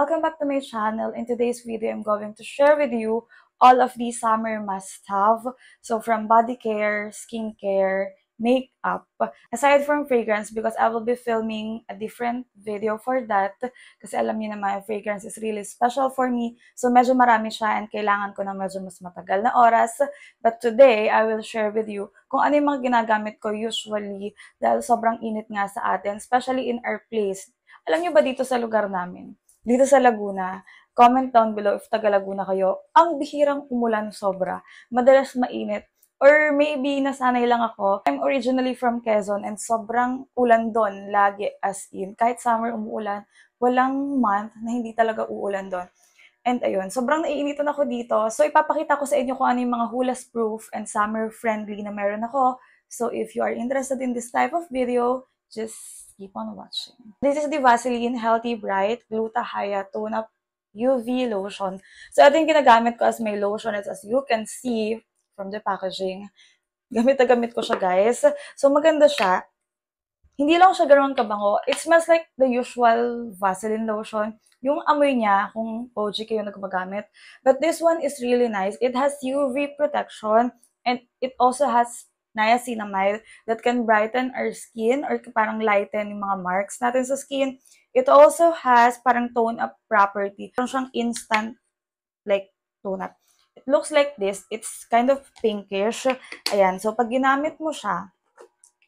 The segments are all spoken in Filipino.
Welcome back to my channel. In today's video, I'm going to share with you all of the summer must-have. So from body care, skin care, makeup. Aside from fragrance, because I will be filming a different video for that. Kasi alam niyo naman, fragrance is really special for me. So medyo marami siya and kailangan ko na medyo mas matagal na oras. But today, I will share with you kung ano yung mga ginagamit ko usually dahil sobrang init nga sa atin, especially in our place. Alam niyo ba dito sa lugar namin? dito sa Laguna, comment down below if taga Laguna kayo. Ang bihirang umulan sobra, madalas mainit, or maybe nasanay lang ako. I'm originally from Quezon and sobrang ulan doon lagi as in. Kahit summer umuulan, walang month na hindi talaga uulan doon. And ayun, sobrang naiinitan ako dito. So ipapakita ko sa inyo kung ano yung mga hulas proof and summer friendly na meron ako. So if you are interested in this type of video, Just keep on watching. This is the Vaseline Healthy Bright Glutathione Tone-Up UV Lotion. So, ito yung ginagamit ko as may lotion. It's as you can see from the packaging. Gamit na gamit ko siya, guys. So, maganda siya. Hindi lang siya ganoon kabango. It smells like the usual Vaseline lotion. Yung amoy niya, kung OG kayo na But this one is really nice. It has UV protection and it also has niacinamide that can brighten our skin or parang lighten yung mga marks natin sa skin. It also has parang tone up property. Parang siyang instant like tone up. It looks like this. It's kind of pinkish. Ayan. So, pag ginamit mo siya,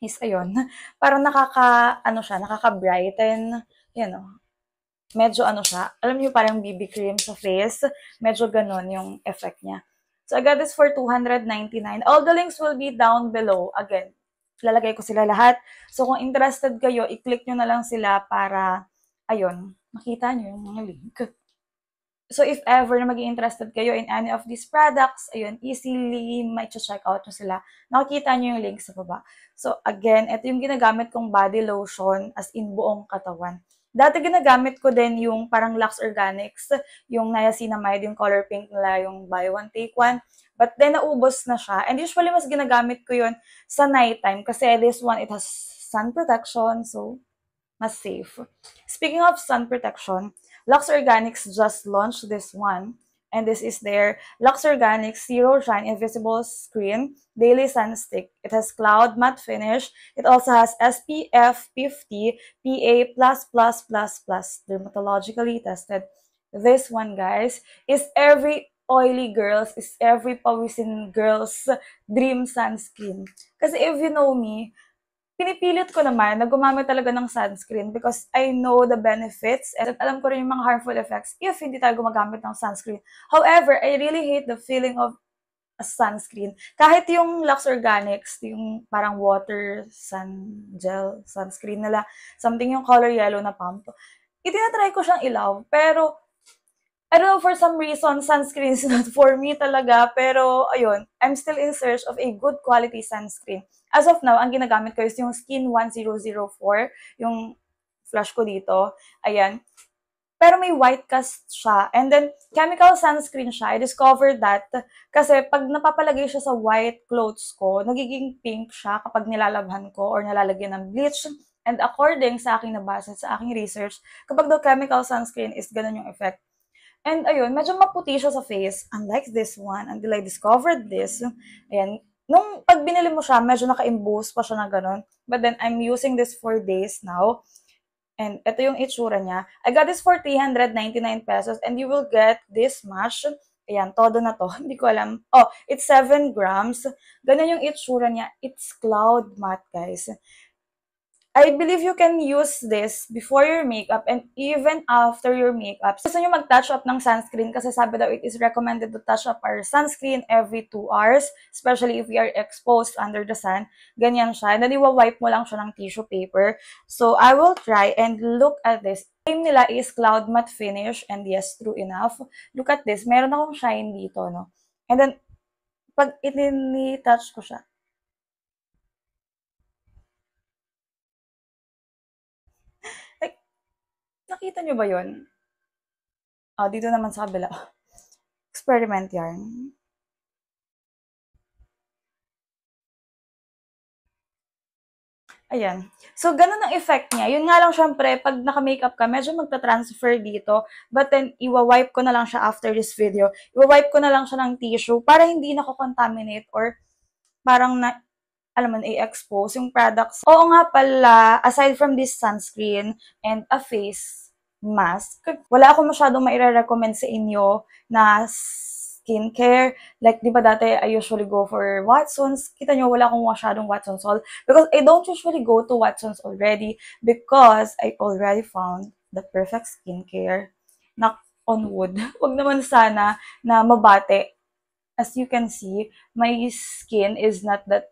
is ayun, parang nakaka, ano siya, nakaka-brighten. Yan o. Oh. Medyo ano siya. Alam niyo parang BB cream sa face. Medyo ganun yung effect niya. So, I got this for 299. All the links will be down below. Again, lalagay ko sila lahat. So, kung interested kayo, i-click nyo na lang sila para, ayun, makita nyo yung mga link. So, if ever na maging interested kayo in any of these products, ayun, easily may check out nyo sila. Nakikita nyo yung link sa baba. So, again, ito yung ginagamit kong body lotion as in buong katawan. Dati ginagamit ko din yung parang Lux Organics, yung niacinamide, yung color pink nila, yung buy one take one. But then naubos na siya. And usually mas ginagamit ko yun sa night time kasi this one it has sun protection so mas safe. Speaking of sun protection, Lux Organics just launched this one. and this is their Lux Organic Zero Shine Invisible Screen Daily Sun Stick. It has cloud matte finish. It also has SPF 50 PA++++, dermatologically tested. This one, guys, is every oily girls, is every pawisin girls' dream sunscreen. Because if you know me, pinipilit ko naman na gumamit talaga ng sunscreen because I know the benefits and alam ko rin yung mga harmful effects if hindi tayo gumagamit ng sunscreen. However, I really hate the feeling of a sunscreen. Kahit yung Lux Organics, yung parang water, sun gel, sunscreen nila, something yung color yellow na pump, itinatry ko siyang ilaw, pero I don't know, for some reason, sunscreen is not for me talaga. Pero, ayun, I'm still in search of a good quality sunscreen. As of now, ang ginagamit ko is yung Skin 1004, yung flush ko dito. Ayan. Pero may white cast siya. And then, chemical sunscreen siya. I discovered that kasi pag napapalagay siya sa white clothes ko, nagiging pink siya kapag nilalabhan ko or nalalagyan ng bleach. And according sa aking nabasa, sa aking research, kapag daw chemical sunscreen is ganun yung effect And ayun, medyo maputi siya sa face, unlike this one, until I discovered this. Ayan, nung pag binili mo siya, medyo naka-imbose pa siya na ganun. But then, I'm using this for days now. And ito yung itsura niya. I got this for 399 pesos and you will get this much. Ayan, todo na to. Hindi ko alam. Oh, it's 7 grams. Ganun yung itsura niya. It's cloud matte, guys. I believe you can use this before your makeup and even after your makeup. Gusto nyo mag-touch up ng sunscreen kasi sabi daw it is recommended to touch up our sunscreen every 2 hours, especially if we are exposed under the sun. Ganyan siya. And then, iwa-wipe mo lang siya ng tissue paper. So, I will try and look at this. Name nila is Cloud Matte Finish and yes, true enough. Look at this. Meron akong shine dito, no? And then, pag ini-touch ko siya, Nakita nyo ba yun? Oh, dito naman sa kabila. Experiment yarn. Ayan. So, ganun ang effect niya. Yun nga lang, syempre, pag naka-makeup ka, medyo magta-transfer dito. But then, iwa-wipe ko na lang siya after this video. Iwa-wipe ko na lang siya ng tissue para hindi nako-contaminate or parang na, alam mo, i-expose yung products. Oo nga pala, aside from this sunscreen and a face mask. Wala ako masyadong maire-recommend sa inyo na skincare. Like, di ba dati, I usually go for Watson's. Kita nyo, wala akong masyadong Watson's all. Because I don't usually go to Watson's already because I already found the perfect skincare. Knock on wood. Huwag naman sana na mabate. As you can see, my skin is not that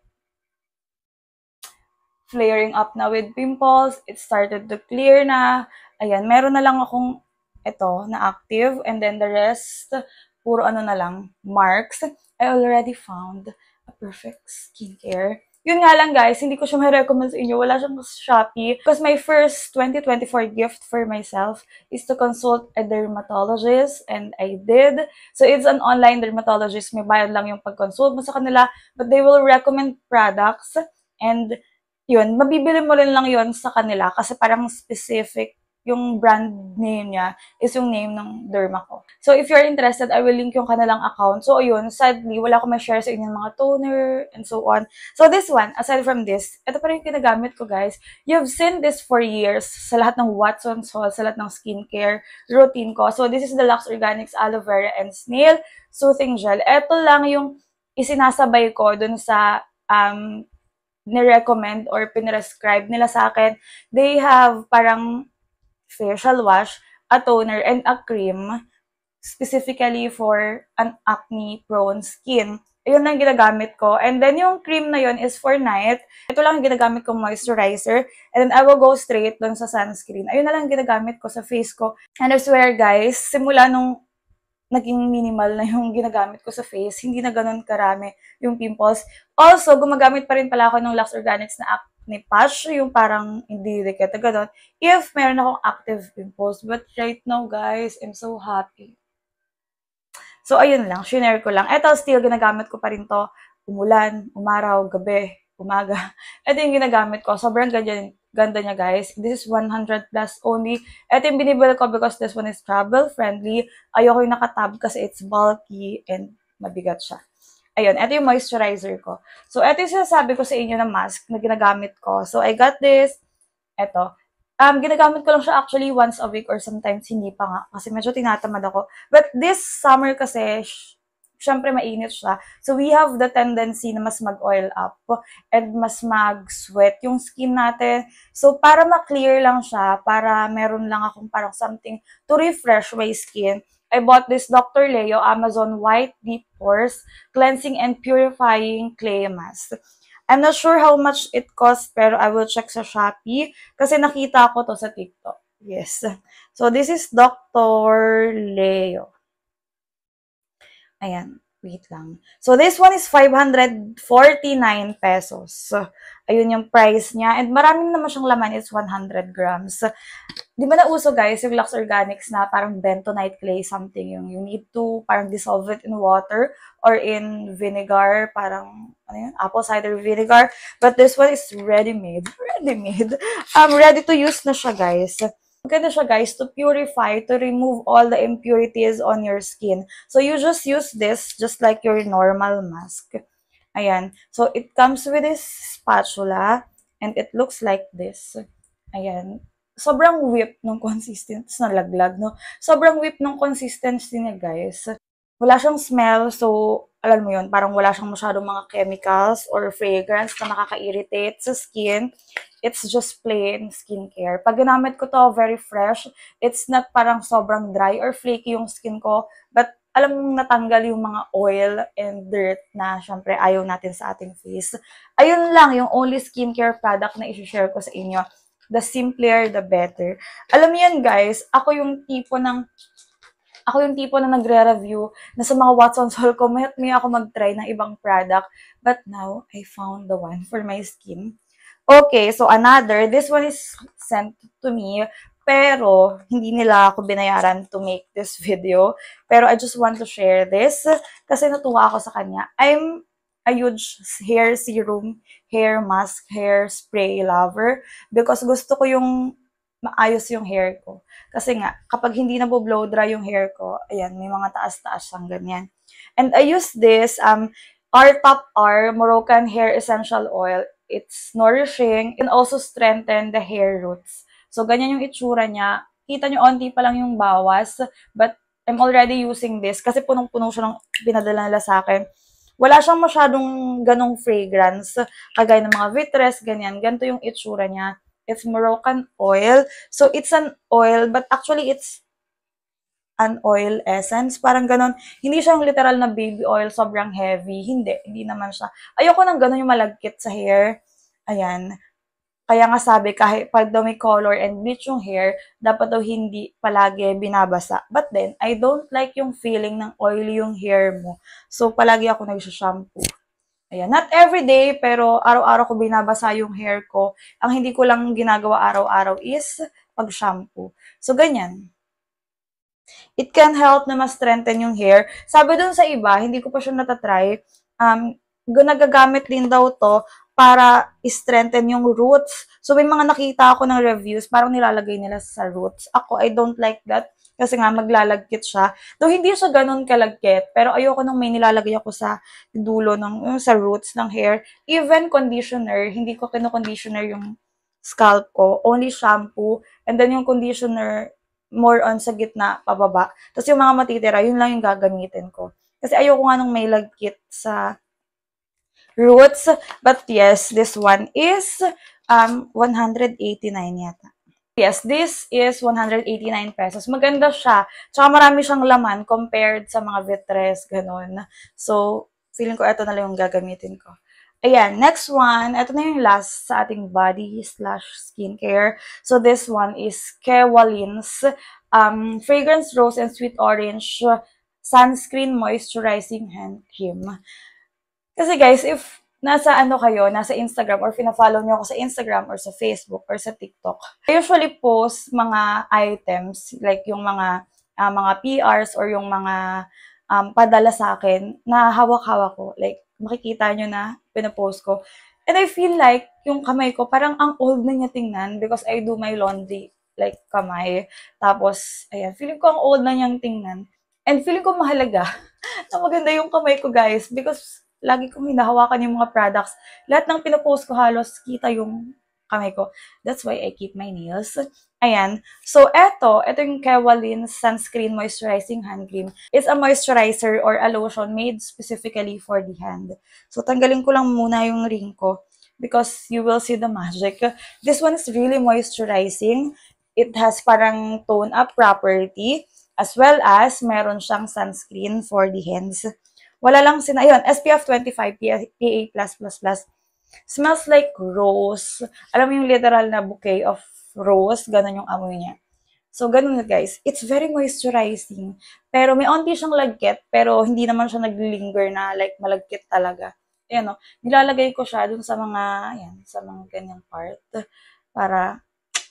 flaring up na with pimples. It started to clear na. Ayan, meron na lang akong ito na active and then the rest, puro ano na lang, marks. I already found a perfect skincare. Yun nga lang guys, hindi ko siya may recommend sa inyo. Wala siyang Shopee. Because my first 2024 gift for myself is to consult a dermatologist. And I did. So it's an online dermatologist. May bayad lang yung pag-consult mo sa kanila. But they will recommend products. And yun, mabibili mo rin lang yun sa kanila kasi parang specific yung brand name niya is yung name ng derma ko. So, if you're interested, I will link yung kanilang account. So, ayun, sadly, wala ko ma-share sa inyo mga toner and so on. So, this one, aside from this, ito pa rin yung kinagamit ko, guys. You've seen this for years sa lahat ng Watson's haul, sa lahat ng skincare routine ko. So, this is the Lux Organics Aloe Vera and Snail Soothing Gel. Ito lang yung isinasabay ko dun sa um, ni-recommend or pinrescribe nila sa akin. They have parang facial wash, a toner, and a cream specifically for an acne-prone skin. Yun lang ginagamit ko. And then yung cream na yun is for night. Ito lang ginagamit ko moisturizer. And then I will go straight dun sa sunscreen. Ayun na lang ginagamit ko sa face ko. And I swear guys, simula nung naging minimal na yung ginagamit ko sa face. Hindi na ganun karami yung pimples. Also, gumagamit pa rin pala ako ng Lux Organics na ni patch, yung parang hindi dikit na ganun, if meron akong active pimples. But right now, guys, I'm so happy. So, ayun lang. Shinare ko lang. Ito, still, ginagamit ko pa rin to. Umulan, umaraw, gabi, umaga. Ito yung ginagamit ko. Sobrang ganyan, ganda niya, guys. This is 100 plus only. Ito yung binibili ko because this one is travel friendly. Ayoko yung nakatab kasi it's bulky and mabigat siya. Ayun, ito yung moisturizer ko. So, ito yung sinasabi ko sa inyo na mask na ginagamit ko. So, I got this. Ito. Um, ginagamit ko lang siya actually once a week or sometimes hindi pa nga kasi medyo tinatamad ako. But this summer kasi, syempre mainit siya. So we have the tendency na mas mag-oil up and mas mag-sweat yung skin natin. So para ma-clear lang siya, para meron lang akong parang something to refresh my skin, I bought this Dr. Leo Amazon White Deep Pores Cleansing and Purifying Clay Mask. I'm not sure how much it costs, pero I will check sa Shopee kasi nakita ko to sa TikTok. Yes. So, this is Dr. Leo. Ayan. Wait lang. So, this one is 549 pesos. ayun yung price niya. And maraming naman siyang laman. It's 100 grams. Di ba nauso guys yung Lux Organics na parang bentonite clay something yung you need to parang dissolve it in water or in vinegar, parang ano yun, apple cider vinegar. But this one is ready-made. Ready-made. Um, ready to use na siya guys. Maganda siya guys to purify, to remove all the impurities on your skin. So you just use this just like your normal mask. Ayan. So it comes with this spatula and it looks like this. Ayan sobrang whip ng consistency, laglag, no? Sobrang whip ng consistency niya, guys. Wala siyang smell, so, alam mo yun, parang wala siyang masyadong mga chemicals or fragrance na nakaka-irritate sa skin. It's just plain skincare. Pag ginamit ko to, very fresh. It's not parang sobrang dry or flaky yung skin ko, but alam mong natanggal yung mga oil and dirt na syempre ayaw natin sa ating face. Ayun lang yung only skincare product na isi-share ko sa inyo the simpler, the better. Alam niyo yan, guys, ako yung tipo ng ako yung tipo na nagre-review na sa mga Watson's Hall ko, may, may ako mag-try ng ibang product. But now, I found the one for my skin. Okay, so another, this one is sent to me, pero hindi nila ako binayaran to make this video. Pero I just want to share this kasi natuwa ako sa kanya. I'm a huge hair serum, hair mask, hair spray lover because gusto ko yung maayos yung hair ko. Kasi nga, kapag hindi na blow dry yung hair ko, ayan, may mga taas-taas siyang ganyan. And I use this um, R Top R Moroccan Hair Essential Oil. It's nourishing and also strengthen the hair roots. So, ganyan yung itsura niya. Kita nyo, onti pa lang yung bawas. But, I'm already using this kasi punong-puno siya ng pinadala nila sa akin wala siyang masyadong ganong fragrance, kagaya ng mga vitres, ganyan. Ganito yung itsura niya. It's Moroccan oil. So, it's an oil, but actually, it's an oil essence. Parang ganon. Hindi siya yung literal na baby oil, sobrang heavy. Hindi, hindi naman siya. Ayoko nang ganon yung malagkit sa hair. Ayan. Kaya nga sabi, kahit pag daw may color and bleach yung hair, dapat daw hindi palagi binabasa. But then, I don't like yung feeling ng oily yung hair mo. So, palagi ako nagsha-shampoo. Ayan, not every day, pero araw-araw ko binabasa yung hair ko. Ang hindi ko lang ginagawa araw-araw is pag-shampoo. So, ganyan. It can help na ma-strengthen yung hair. Sabi dun sa iba, hindi ko pa siya natatry, um, nagagamit din daw to para strengthen yung roots. So, may mga nakita ako ng reviews, parang nilalagay nila sa roots. Ako, I don't like that kasi nga maglalagkit siya. Though hindi siya ganun kalagkit, pero ayoko nung may nilalagay ako sa dulo ng sa roots ng hair. Even conditioner, hindi ko kino-conditioner yung scalp ko, only shampoo, and then yung conditioner more on sa gitna pababa. Tapos yung mga matitira, yun lang yung gagamitin ko. Kasi ayoko nga nung may lagkit sa roots. But yes, this one is um, 189 yata. Yes, this is 189 pesos. Maganda siya. Tsaka marami siyang laman compared sa mga vitres, ganun. So, feeling ko ito na lang yung gagamitin ko. Ayan, next one, ito na yung last sa ating body slash skincare. So, this one is Kewalin's um, Fragrance Rose and Sweet Orange Sunscreen Moisturizing Hand Cream. Kasi guys, if nasa ano kayo, nasa Instagram or pina follow niyo ako sa Instagram or sa Facebook or sa TikTok. I usually post mga items like yung mga uh, mga PRs or yung mga um, padala sa akin na hawak-hawak ko. Like makikita niyo na pinapost ko. And I feel like yung kamay ko parang ang old na niya tingnan because I do my laundry like kamay. Tapos ayan, feeling ko ang old na niyang tingnan. And feeling ko mahalaga na maganda yung kamay ko guys because lagi kong hinahawakan yung mga products. Lahat ng pinopost ko halos kita yung kamay ko. That's why I keep my nails. Ayan. So, eto, eto yung Kewalin Sunscreen Moisturizing Hand Cream. It's a moisturizer or a lotion made specifically for the hand. So, tanggalin ko lang muna yung ring ko because you will see the magic. This one is really moisturizing. It has parang tone up property as well as meron siyang sunscreen for the hands. Wala lang sina, ayun, SPF 25, PA+++. Smells like rose. Alam mo yung literal na bouquet of rose, ganun yung amoy niya. So, ganun na guys. It's very moisturizing. Pero may onti siyang lagkit, pero hindi naman siya naglinger na like malagkit talaga. Ayan o. Oh. Nilalagay ko siya dun sa mga, ayan, sa mga ganyang part. Para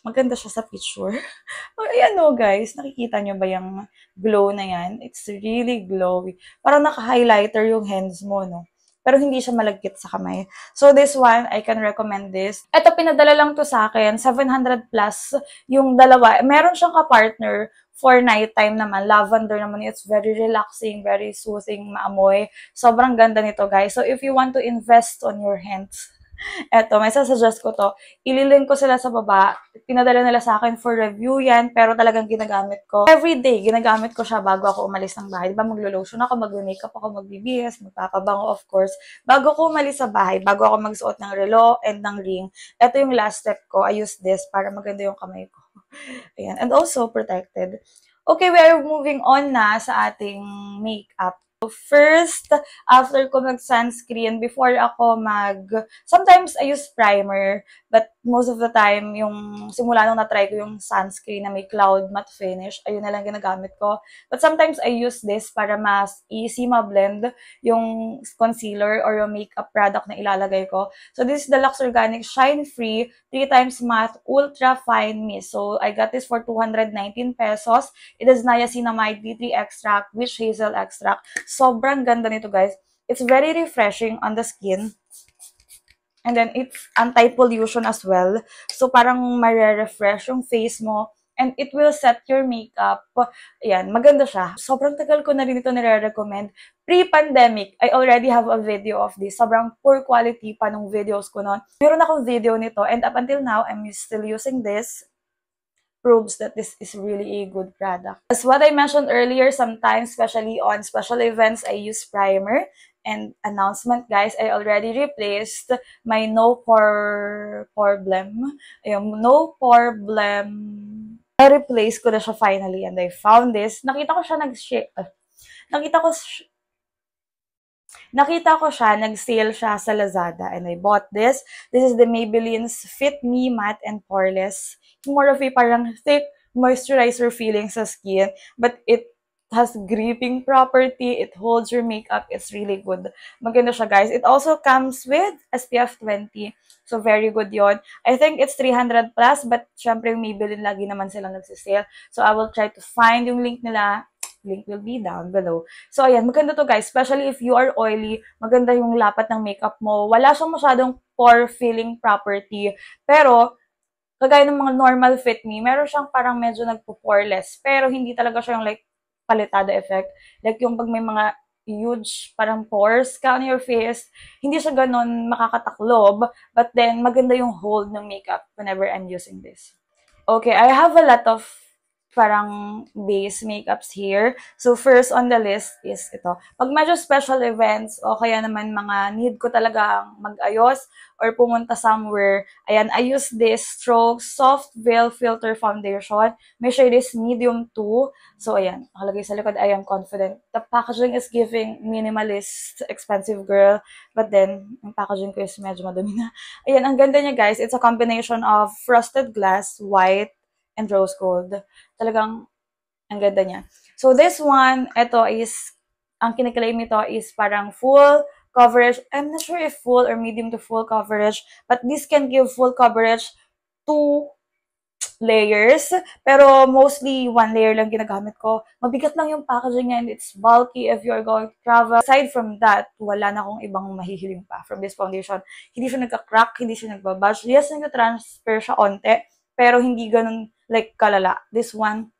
maganda siya sa picture. Ayan o guys, nakikita nyo ba yung glow na yan? It's really glowy. Parang naka-highlighter yung hands mo, no? pero hindi siya malagkit sa kamay. So this one, I can recommend this. Ito, pinadala lang to sa akin, 700 plus yung dalawa. Meron siyang ka-partner for nighttime naman. Lavender naman, it's very relaxing, very soothing, maamoy. Sobrang ganda nito, guys. So if you want to invest on your hands, Eto, may sasuggest ko to. Ililink ko sila sa baba. Pinadala nila sa akin for review yan, pero talagang ginagamit ko. Every day, ginagamit ko siya bago ako umalis ng bahay. Diba, maglo-lotion ako, mag-makeup ako, mag-BBS, magpapabango, of course. Bago ko umalis sa bahay, bago ako magsuot ng relo and ng ring, eto yung last step ko. I use this para maganda yung kamay ko. Ayan. And also, protected. Okay, we are moving on na sa ating makeup First, after ko mag-sunscreen, before ako mag... Sometimes I use primer, but most of the time, yung simula nung na-try ko yung sunscreen na may cloud matte finish, ayun na lang ginagamit ko. But sometimes I use this para mas easy ma-blend yung concealer or yung makeup product na ilalagay ko. So this is the Lux Organic Shine Free 3 times matte ultra fine mist. So I got this for 219 pesos. It is niacinamide D3 extract, witch hazel extract. Sobrang ganda nito, guys. It's very refreshing on the skin. And then, it's anti-pollution as well. So, parang mare-refresh yung face mo. And it will set your makeup. Ayan, maganda siya. Sobrang tagal ko na rin ito nire-recommend. Pre-pandemic, I already have a video of this. Sobrang poor quality pa nung videos ko noon. Meron akong video nito. And up until now, I'm still using this proves that this is really a good product. As what I mentioned earlier, sometimes, especially on special events, I use primer. And announcement, guys, I already replaced my no pore problem. Yung no problem, I replaced ko na siya finally and I found this. Nakita ko siya nag-share. Uh, nakita ko Nakita ko siya, nag-sale siya sa Lazada and I bought this. This is the Maybelline's Fit Me Matte and Poreless. More of a parang thick moisturizer feeling sa skin, but it has gripping property, it holds your makeup, it's really good. Maganda siya guys. It also comes with SPF 20. So very good yon. I think it's 300 plus but syempre yung Maybelline lagi naman silang nagsisale. So I will try to find yung link nila link will be down below. So, ayan, maganda to guys. Especially if you are oily, maganda yung lapat ng makeup mo. Wala siyang masyadong pore-filling property. Pero, kagaya ng mga normal fit me, meron siyang parang medyo nagpo-poreless, pero hindi talaga siya yung like palitada effect. Like yung pag may mga huge parang pores ka on your face, hindi siya ganun makakataklob, but then maganda yung hold ng makeup whenever I'm using this. Okay, I have a lot of parang base makeups here. So, first on the list is ito. Pag medyo special events o kaya naman mga need ko talaga mag-ayos or pumunta somewhere, ayan, I use this Stroke Soft Veil Filter Foundation. May shade this medium 2. So, ayan, nakalagay sa likod, I am confident. The packaging is giving minimalist, expensive girl. But then, ang packaging ko is medyo madumi na. Ayan, ang ganda niya guys. It's a combination of frosted glass, white, and rose gold. Talagang, ang ganda niya. So, this one, ito is, ang kiniklaim nito is parang full coverage. I'm not sure if full or medium to full coverage, but this can give full coverage to layers. Pero mostly, one layer lang ginagamit ko. Mabigat lang yung packaging niya and it's bulky if you're going to travel. Aside from that, wala na akong ibang mahihiling pa from this foundation. Hindi siya nagka-crack, hindi siya nagbabudge. Yes, nagka-transfer siya onte, pero hindi ganun like kalala this one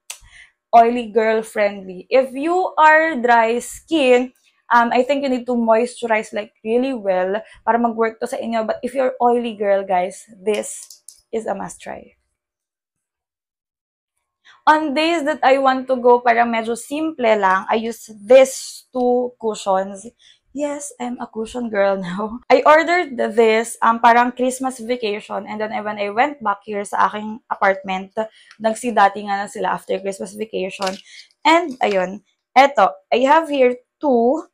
oily girl friendly if you are dry skin um, I think you need to moisturize like really well para mag-work to sa inyo. But if you're oily girl, guys, this is a must try. On days that I want to go para medyo simple lang, I use these two cushions. yes, I'm a cushion girl now. I ordered this um, parang Christmas vacation and then when I went back here sa aking apartment, nagsidati nga na sila after Christmas vacation. And ayun, eto, I have here two.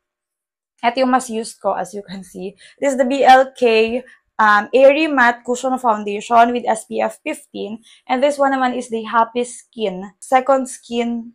Ito yung mas used ko as you can see. This is the BLK um, Airy Matte Cushion Foundation with SPF 15. And this one naman is the Happy Skin, Second Skin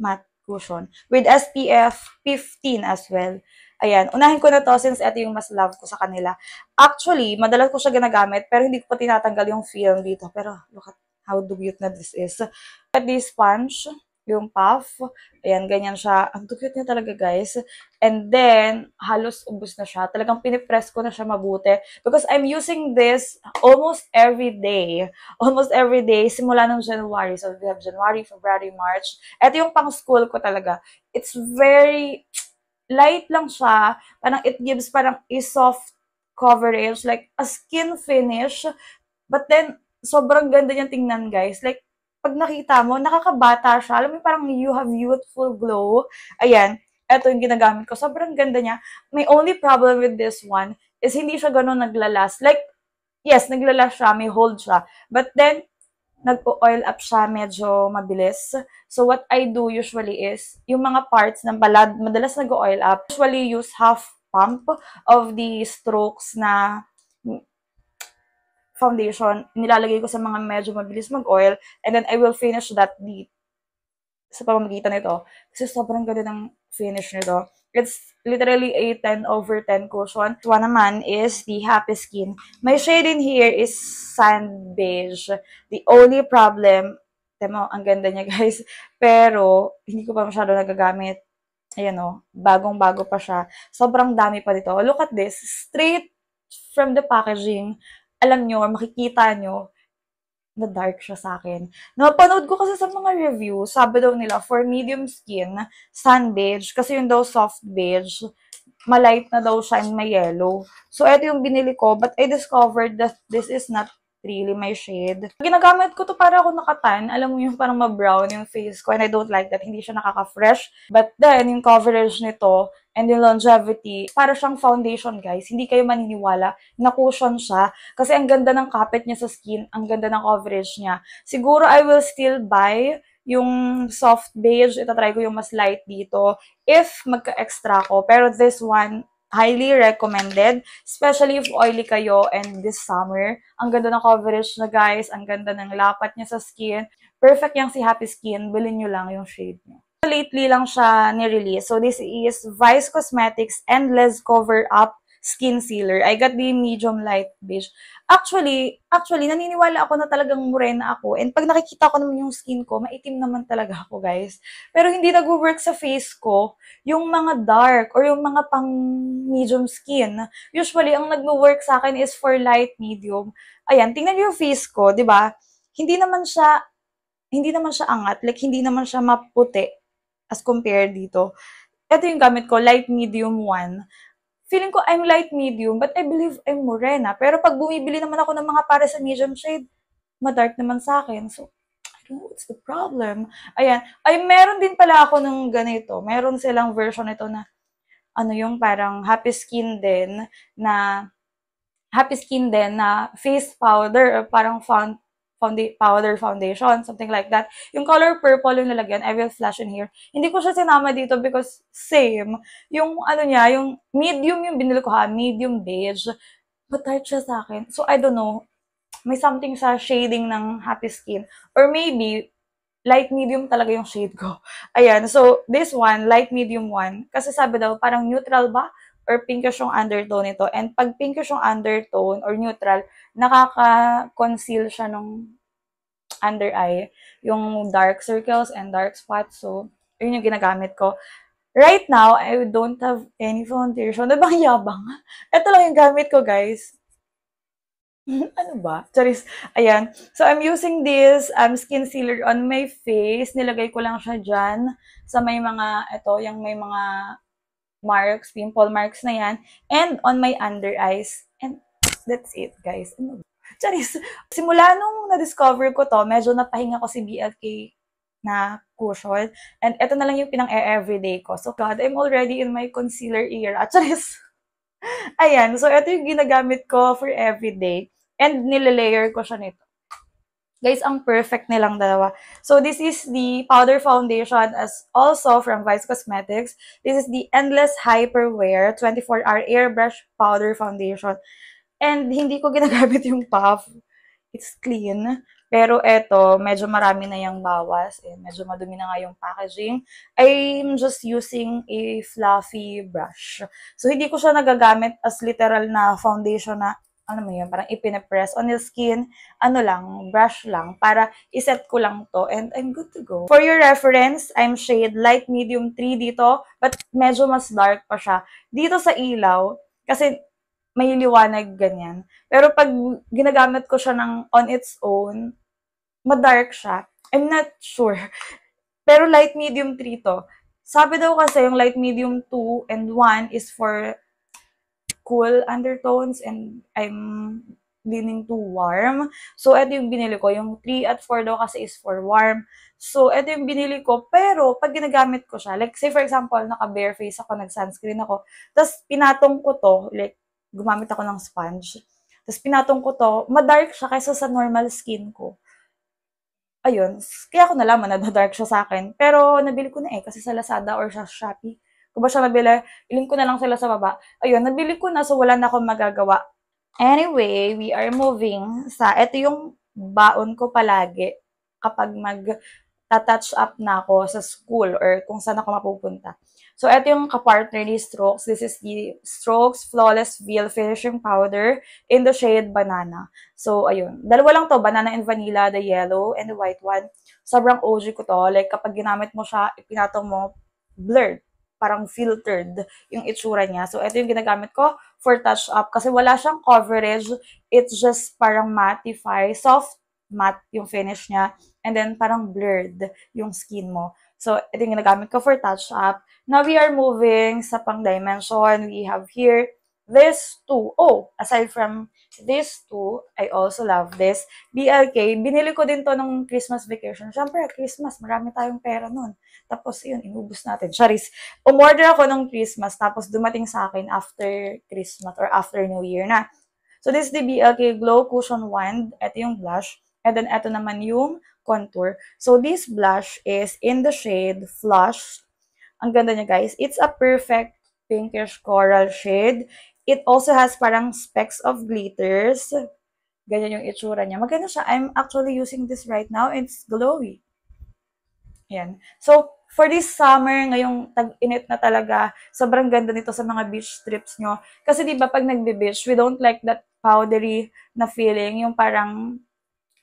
Matte Cushion with SPF 15 as well. Ayan, unahin ko na to since ito yung mas love ko sa kanila. Actually, madalas ko siya ginagamit pero hindi ko pa tinatanggal yung film dito. Pero look at how dugyot na this is. At this sponge, yung puff. Ayan, ganyan siya. Ang cute niya talaga, guys. And then, halos ubus na siya. Talagang pinipress ko na siya mabuti. Because I'm using this almost every day. Almost every day, simula ng January. So, we have January, February, March. Ito yung pang-school ko talaga. It's very light lang siya. Parang it gives parang a soft coverage, like a skin finish. But then, sobrang ganda niya tingnan, guys. Like, pag nakita mo, nakakabata siya. Alam mo, parang you have youthful glow. Ayan, eto yung ginagamit ko. Sobrang ganda niya. My only problem with this one is hindi siya ganun naglalas. Like, yes, naglalas siya, may hold siya. But then, nag-oil up siya medyo mabilis. So what I do usually is, yung mga parts ng balad, madalas nag-oil up, usually use half pump of the strokes na foundation, nilalagay ko sa mga medyo mabilis mag-oil, and then I will finish that the sa pamamagitan nito. Kasi sobrang ganda ng finish nito. It's literally a 10 over 10 cushion. Ito naman is the Happy Skin. My shade in here is Sand Beige. The only problem, temo, ang ganda niya guys. Pero, hindi ko pa masyado nagagamit. Ayan o, oh. bagong-bago pa siya. Sobrang dami pa dito. Look at this. Straight from the packaging, alam nyo, makikita nyo, the dark siya sa akin. Napanood ko kasi sa mga review, sabi daw nila, for medium skin, sun beige, kasi yun daw soft beige, malight na daw siya and may yellow. So, ito yung binili ko, but I discovered that this is not really my shade. Ginagamit ko to para ako nakatan. Alam mo yung parang ma-brown yung face ko and I don't like that. Hindi siya nakaka-fresh. But then, yung coverage nito and yung longevity, para siyang foundation, guys. Hindi kayo maniniwala. Na-cushion siya. Kasi ang ganda ng kapit niya sa skin. Ang ganda ng coverage niya. Siguro I will still buy yung soft beige. Itatry ko yung mas light dito if magka-extra ko. Pero this one, highly recommended, especially if oily kayo and this summer. Ang ganda ng coverage na guys, ang ganda ng lapat niya sa skin. Perfect yung si Happy Skin, bilhin niyo lang yung shade niya. Lately lang siya ni-release. So this is Vice Cosmetics Endless Cover Up skin sealer. I got the medium light beige. Actually, actually, naniniwala ako na talagang morena ako. And pag nakikita ko naman yung skin ko, maitim naman talaga ako, guys. Pero hindi nag-work sa face ko yung mga dark or yung mga pang medium skin. Usually, ang nag-work sa akin is for light medium. Ayan, tingnan niyo yung face ko, di ba? Hindi naman siya, hindi naman siya angat. Like, hindi naman siya maputi as compared dito. Ito yung gamit ko, light medium one feeling ko I'm light medium, but I believe I'm morena. Pero pag bumibili naman ako ng mga para sa medium shade, madark naman sa akin. So, I don't know what's the problem. Ayan. Ay, meron din pala ako ng ganito. Meron silang version nito na, ano yung parang happy skin din, na happy skin din na face powder or parang font founda- powder foundation, something like that. Yung color purple yung nalagyan, I will flash in here. Hindi ko siya sinama dito because same. Yung ano niya, yung medium yung binili ko ha, medium beige. Matart siya sa akin. So, I don't know. May something sa shading ng happy skin. Or maybe, light medium talaga yung shade ko. Ayan, so this one, light medium one, kasi sabi daw parang neutral ba? or pinkish yung undertone nito. And pag pinkish yung undertone or neutral, nakaka-conceal siya nung under eye, yung dark circles and dark spots. So, yun yung ginagamit ko. Right now, I don't have any foundation. Ano bang yabang? Ito lang yung gamit ko, guys. ano ba? Charis. Ayan. So, I'm using this um, skin sealer on my face. Nilagay ko lang siya dyan sa may mga, ito, yung may mga marks, pimple marks na yan, and on my under eyes. And that's it, guys. Ano? Charis, simula nung na-discover ko to, medyo napahinga ko si BLK na cushion. And ito na lang yung pinang-everyday e- ko. So, God, I'm already in my concealer era. Charis! Ayan, so ito yung ginagamit ko for everyday. And nililayer ko siya nito. Guys, ang perfect nilang dalawa. So, this is the powder foundation as also from Vice Cosmetics. This is the Endless Hyperwear 24-hour airbrush powder foundation. And hindi ko ginagamit yung puff. It's clean. Pero eto, medyo marami na yung bawas. Eh, medyo madumi na nga yung packaging. I'm just using a fluffy brush. So, hindi ko siya nagagamit as literal na foundation na ano mo yun, parang ipinapress on your skin, ano lang, brush lang, para iset ko lang to, and I'm good to go. For your reference, I'm shade light medium 3 dito, but medyo mas dark pa siya. Dito sa ilaw, kasi may liwanag ganyan. Pero pag ginagamit ko siya ng on its own, madark siya. I'm not sure. Pero light medium 3 to. Sabi daw kasi yung light medium 2 and 1 is for cool undertones and I'm leaning to warm. So, ito yung binili ko. Yung 3 at 4 daw kasi is for warm. So, ito yung binili ko. Pero, pag ginagamit ko siya, like, say for example, naka-bare face ako, nag-sunscreen ako, tapos pinatong ko to, like, gumamit ako ng sponge. Tapos pinatong ko to, madark siya kaysa sa normal skin ko. Ayun, kaya ako nalaman na dark siya sa akin. Pero, nabili ko na eh, kasi sa Lazada or sa Shopee, Diba siya nabili? Ilink ko na lang sila sa baba. Ayun, nabili ko na so wala na akong magagawa. Anyway, we are moving sa, ito yung baon ko palagi kapag mag touch up na ako sa school or kung saan ako mapupunta. So, ito yung kapartner ni Strokes. This is the Strokes Flawless Veil Finishing Powder in the shade Banana. So, ayun. Dalawa lang to, Banana and Vanilla, the yellow and the white one. Sobrang OG ko to. Like, kapag ginamit mo siya, ipinato mo, blurred parang filtered yung itsura niya. So, ito yung ginagamit ko for touch-up kasi wala siyang coverage. It's just parang mattify, soft matte yung finish niya. And then, parang blurred yung skin mo. So, ito yung ginagamit ko for touch-up. Now, we are moving sa pang-dimension. We have here this two. Oh, aside from this two, I also love this. BLK, binili ko din to nung Christmas vacation. Siyempre, Christmas, marami tayong pera nun. Tapos, yun, inubos natin. Charis, umorder ako nung Christmas, tapos dumating sa akin after Christmas or after New Year na. So, this is the BLK Glow Cushion Wand. Ito yung blush. And then, ito naman yung contour. So, this blush is in the shade Flush. Ang ganda niya, guys. It's a perfect pinkish coral shade. It also has parang specks of glitters. Ganyan yung itsura niya. Maganda siya. I'm actually using this right now. It's glowy. Yan. So, for this summer, ngayong tag-init na talaga, sobrang ganda nito sa mga beach trips nyo. Kasi di ba pag nagbe-beach, we don't like that powdery na feeling, yung parang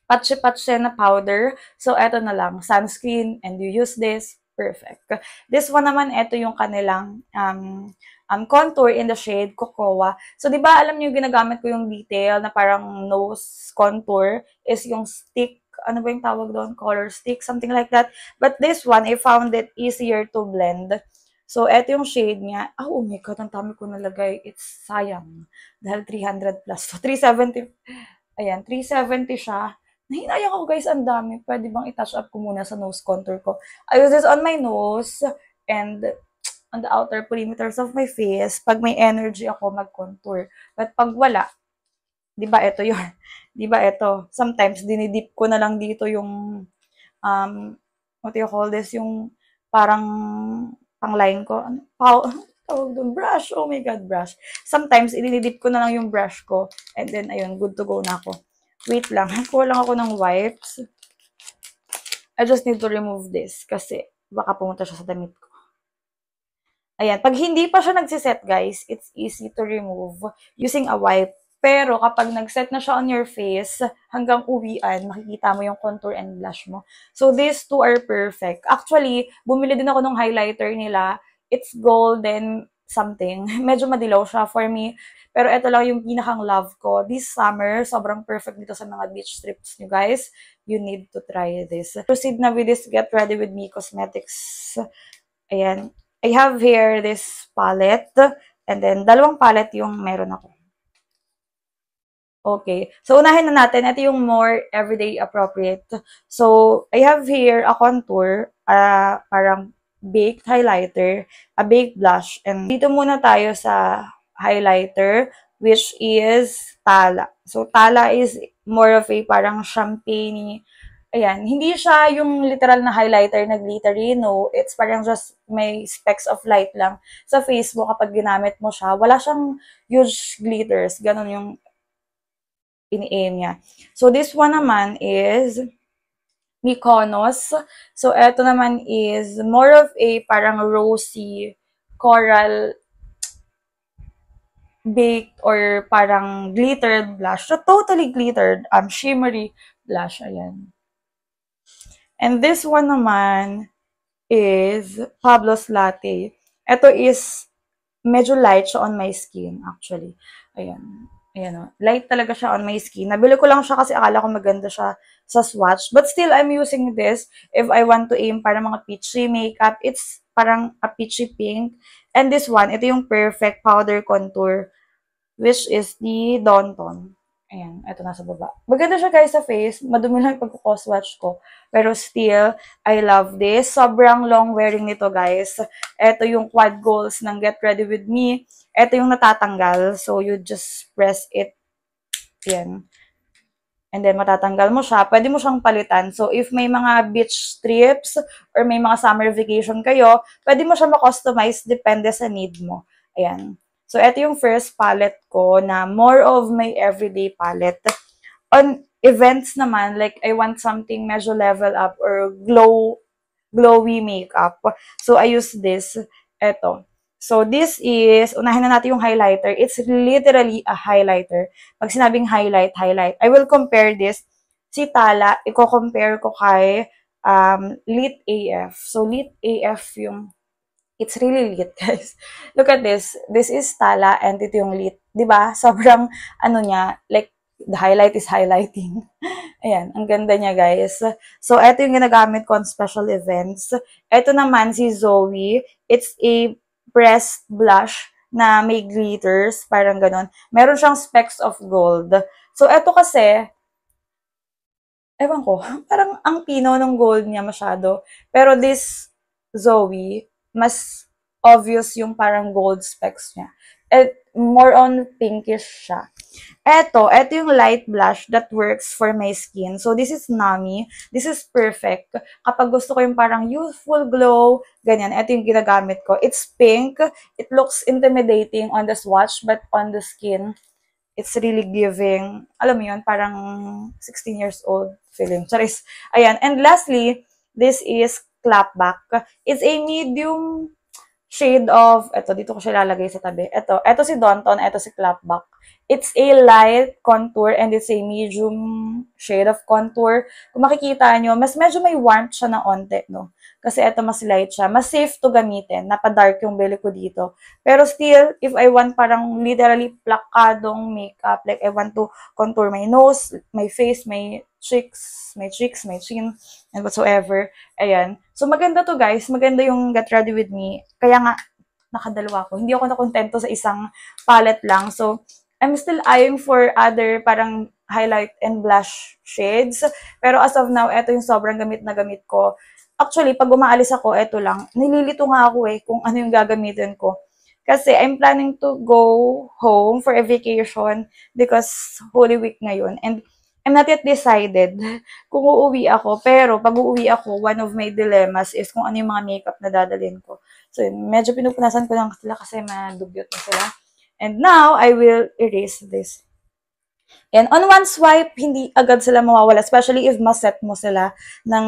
patse-patse na powder. So, eto na lang, sunscreen, and you use this, perfect. This one naman, eto yung kanilang um, um, contour in the shade Cocoa. So, di ba, alam nyo, ginagamit ko yung detail na parang nose contour is yung stick ano ba yung tawag doon? Color stick, something like that. But this one, I found it easier to blend. So, eto yung shade niya. Oh, oh my God, ang dami ko nalagay. It's sayang. Dahil 300 plus. So, 370. Ayan, 370 siya. Nahinayang ako, guys. Ang dami. Pwede bang i-touch up ko muna sa nose contour ko? I use this on my nose and on the outer perimeters of my face. Pag may energy ako, mag-contour. But pag wala, 'di ba ito 'yon? 'Di ba ito? Sometimes dinidip ko na lang dito yung um what you call this, yung parang pang line ko. Ano? ano tawag doon, brush. Oh my God, brush. Sometimes, idinidip ko na lang yung brush ko. And then, ayun, good to go na ako. Wait lang. Kuha lang ako ng wipes. I just need to remove this kasi baka pumunta siya sa damit ko. Ayan. Pag hindi pa siya nagsiset, guys, it's easy to remove using a wipe. Pero kapag nag-set na siya on your face, hanggang uwian, makikita mo yung contour and blush mo. So these two are perfect. Actually, bumili din ako ng highlighter nila. It's golden something. Medyo madilaw siya for me. Pero ito lang yung pinakang love ko. This summer, sobrang perfect dito sa mga beach trips nyo guys. You need to try this. Proceed na with this Get Ready With Me Cosmetics. Ayan. I have here this palette. And then, dalawang palette yung meron ako. Okay. So, unahin na natin. Ito yung more everyday appropriate. So, I have here a contour, uh, parang baked highlighter, a baked blush, and dito muna tayo sa highlighter, which is Tala. So, Tala is more of a parang champagne Ayan, hindi siya yung literal na highlighter na glittery, no. It's parang just may specks of light lang sa face mo kapag ginamit mo siya. Wala siyang huge glitters, ganun yung ini-aim niya. So, this one naman is Mykonos. So, eto naman is more of a parang rosy coral baked or parang glittered blush. So, totally glittered, um, shimmery blush. Ayan. And this one naman is Pablo's Latte. Ito is medyo light on my skin, actually. Ayan. Ayan o. Light talaga siya on my skin. Nabili ko lang siya kasi akala ko maganda siya sa swatch. But still, I'm using this if I want to aim para mga peachy makeup. It's parang a peachy pink. And this one, ito yung perfect powder contour which is the Daunton. Ayan, ito nasa baba. Maganda siya guys sa face. Madumi lang yung swatch ko. Pero still, I love this. Sobrang long wearing nito guys. Ito yung quad goals ng Get Ready With Me ito yung natatanggal. So, you just press it. Yan. And then, matatanggal mo siya. Pwede mo siyang palitan. So, if may mga beach trips or may mga summer vacation kayo, pwede mo siya makustomize depende sa need mo. Ayan. So, ito yung first palette ko na more of my everyday palette. On events naman, like, I want something medyo level up or glow, glowy makeup. So, I use this. Ito. So, this is, unahin na natin yung highlighter. It's literally a highlighter. Pag sinabing highlight, highlight. I will compare this. Si Tala, i-compare ko kay um, Lit AF. So, Lit AF yung, it's really lit, guys. Look at this. This is Tala and ito yung Lit. ba diba? Sobrang, ano niya, like, the highlight is highlighting. Ayan, ang ganda niya, guys. So, ito yung ginagamit ko on special events. Ito naman, si Zoe. It's a pressed blush na may glitters, parang ganun. Meron siyang specks of gold. So, eto kasi, ewan ko, parang ang pino ng gold niya masyado. Pero this Zoe, mas obvious yung parang gold specks niya. At more on pinkish siya. Eto, eto yung light blush that works for my skin. So, this is Nami. This is perfect. Kapag gusto ko yung parang youthful glow, ganyan, eto yung ginagamit ko. It's pink. It looks intimidating on the swatch, but on the skin, it's really giving, alam mo yun, parang 16 years old feeling. Charis. Ayan. And lastly, this is Clapback. It's a medium shade of, eto, dito ko siya lalagay sa tabi. Eto, eto si Donton, eto si Clapback. It's a light contour and it's a medium shade of contour. Kung makikita nyo, mas medyo may warmth siya na onte, no? Kasi ito mas light siya. Mas safe to gamitin. Napadark yung belly ko dito. Pero still, if I want parang literally plakadong makeup, like I want to contour my nose, my face, my cheeks, my cheeks, my chin, and whatsoever. Ayan. So, maganda to guys. Maganda yung Get Ready With Me. Kaya nga, nakadalawa ko. Hindi ako nakontento sa isang palette lang. So, I'm still eyeing for other parang highlight and blush shades. Pero as of now, ito yung sobrang gamit na gamit ko. Actually, pag umaalis ako, eto lang. Nililito nga ako eh kung ano yung gagamitin ko. Kasi I'm planning to go home for a vacation because Holy Week ngayon. And I'm not yet decided kung uuwi ako. Pero pag uuwi ako, one of my dilemmas is kung ano yung mga makeup na dadalhin ko. So, medyo pinupunasan ko lang sila kasi madugyot na sila. And now, I will erase this. And on one swipe, hindi agad sila mawawala, especially if maset mo sila ng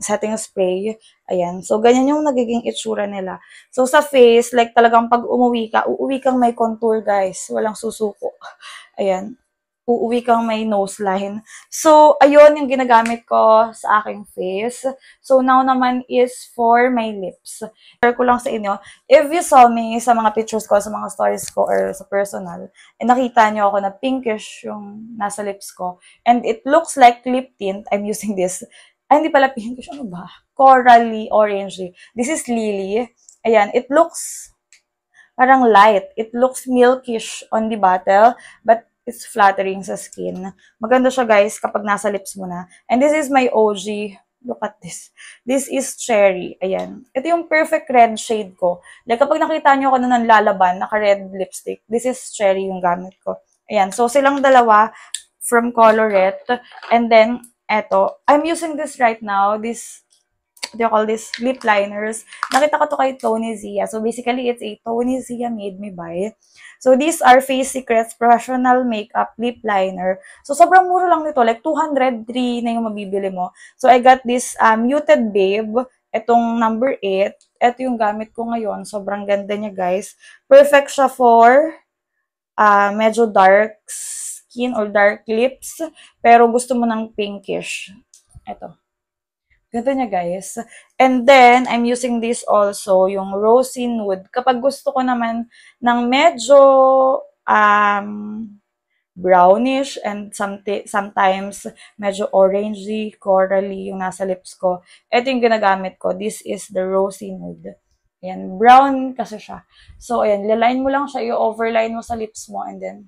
setting spray. Ayan. So, ganyan yung nagiging itsura nila. So, sa face, like talagang pag umuwi ka, uuwi kang may contour, guys. Walang susuko. Ayan uuwi kang may nose line. So, ayun yung ginagamit ko sa aking face. So, now naman is for my lips. Share ko lang sa inyo. If you saw me sa mga pictures ko, sa mga stories ko, or sa personal, eh, nakita nyo ako na pinkish yung nasa lips ko. And it looks like lip tint. I'm using this. Ay, ah, hindi pala pinkish. Ano ba? Corally orangey. This is Lily. Ayan, it looks parang light. It looks milkish on the bottle, but It's flattering sa skin. Maganda siya guys kapag nasa lips mo na. And this is my OG. Look at this. This is cherry. Ayan. Ito yung perfect red shade ko. Like kapag nakita nyo ako na nanlalaban, naka-red lipstick, this is cherry yung gamit ko. Ayan. So silang dalawa from Colorette. And then, eto. I'm using this right now. This they do you call this, lip liners. Nakita ko to kay Tony Zia. So, basically, it's a Tony Zia made me buy. So, these are Face Secrets Professional Makeup Lip Liner. So, sobrang mura lang nito. Like, 203 na yung mabibili mo. So, I got this um, Muted Babe. Itong number 8. Ito yung gamit ko ngayon. Sobrang ganda niya, guys. Perfect siya for uh, medyo dark skin or dark lips. Pero gusto mo ng pinkish. Ito. Ganda niya, guys. And then, I'm using this also, yung rosin wood. Kapag gusto ko naman ng medyo um, brownish and some sometimes medyo orangey, corally yung nasa lips ko, ito yung ginagamit ko. This is the rosin wood. Ayan, brown kasi siya. So, ayan, laline mo lang siya, i-overline mo sa lips mo, and then,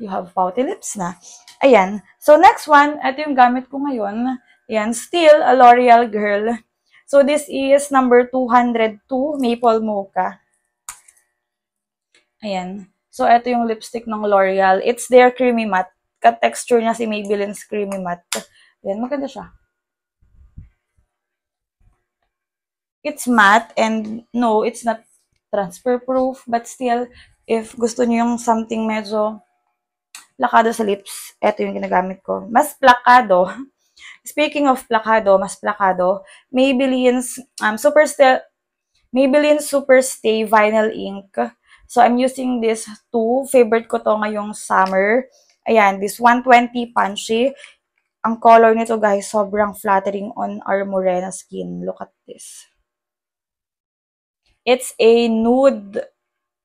you have pouty lips na. Ayan. So, next one, ito yung gamit ko ngayon. Yan, still a L'Oreal girl. So, this is number 202, Maple Mocha. Ayan. So, ito yung lipstick ng L'Oreal. It's their creamy matte. Ka-texture niya si Maybelline's creamy matte. Ayan, maganda siya. It's matte and no, it's not transfer proof. But still, if gusto niyo yung something medyo lakado sa lips, ito yung ginagamit ko. Mas plakado Speaking of plakado, mas plakado, Maybelline's um, Super Stay, Maybelline Super Stay Vinyl Ink. So, I'm using this two. Favorite ko to ngayong summer. Ayan, this 120 punchy. Ang color nito, guys, sobrang flattering on our morena skin. Look at this. It's a nude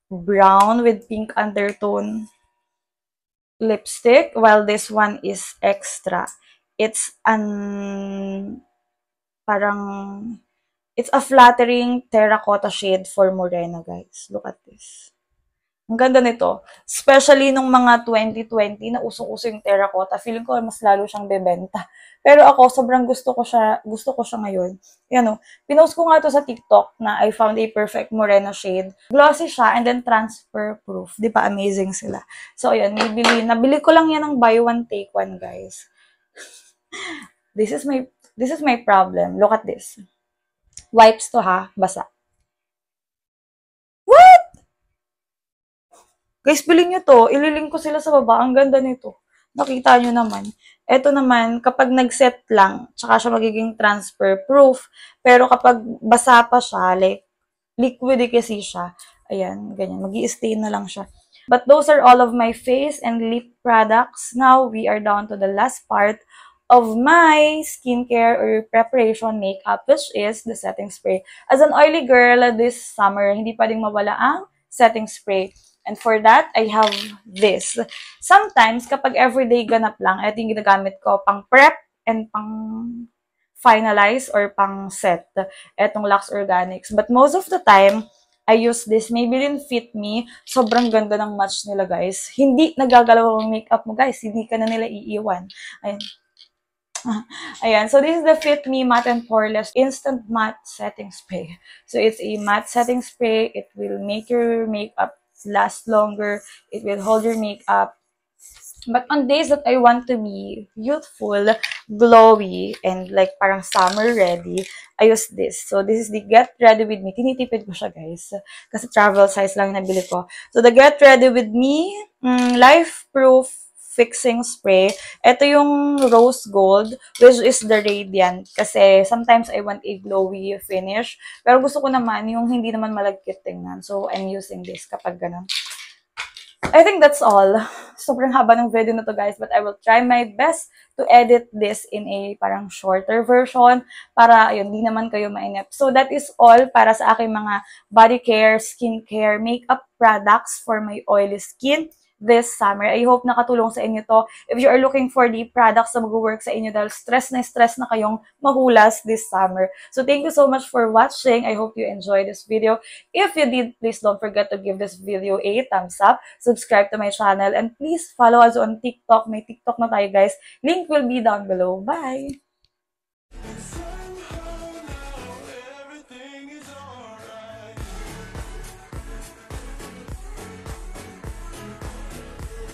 brown with pink undertone lipstick, while this one is extra it's an parang it's a flattering terracotta shade for morena, guys. Look at this. Ang ganda nito. Especially nung mga 2020 na usong-uso yung terracotta. Feeling ko mas lalo siyang bebenta. Pero ako, sobrang gusto ko siya, gusto ko siya ngayon. Yan o. Oh. Pinost ko nga to sa TikTok na I found a perfect morena shade. Glossy siya and then transfer proof. Di ba? Amazing sila. So, yan. Nabili, nabili ko lang yan ng buy one, take one, guys this is my this is my problem. Look at this. Wipes to ha, basa. What? Guys, bilhin niyo to. Ililink ko sila sa baba. Ang ganda nito. Nakita niyo naman. Ito naman, kapag nag-set lang, tsaka siya magiging transfer proof. Pero kapag basa pa siya, like, liquidy kasi siya. Ayan, ganyan. mag stay na lang siya. But those are all of my face and lip products. Now, we are down to the last part of my skincare or preparation makeup, which is the setting spray. As an oily girl uh, this summer, hindi pa ding mawala ang setting spray. And for that, I have this. Sometimes, kapag everyday ganap lang, ito yung ginagamit ko pang prep and pang finalize or pang set. Etong Lux Organics. But most of the time, I use this Maybelline Fit Me. Sobrang ganda ng match nila, guys. Hindi nagagalaw ang makeup mo, guys. Hindi ka na nila iiwan. Ayan. Ayan. So, this is the Fit Me Matte and Poreless Instant Matte Setting Spray. So, it's a matte setting spray. It will make your makeup last longer. It will hold your makeup. But on days that I want to be youthful, glowy, and like parang summer ready, I use this. So, this is the Get Ready With Me. Tinitipid ko siya, guys. Kasi travel size lang yung nabili ko. So, the Get Ready With Me, mm, Life Proof fixing spray. Ito yung rose gold, which is the radiant. Kasi sometimes I want a glowy finish. Pero gusto ko naman yung hindi naman malagkit tingnan. So, I'm using this kapag ganun. I think that's all. Sobrang haba ng video na to guys, but I will try my best to edit this in a parang shorter version para ayun, di naman kayo mainip. So that is all para sa aking mga body care, skin care, makeup products for my oily skin this summer. I hope nakatulong sa inyo to. If you are looking for the products na mag-work sa inyo dahil stress na stress na kayong mahulas this summer. So thank you so much for watching. I hope you enjoyed this video. If you did, please don't forget to give this video a thumbs up, subscribe to my channel, and please follow us on TikTok. May TikTok na tayo guys. Link will be down below. Bye!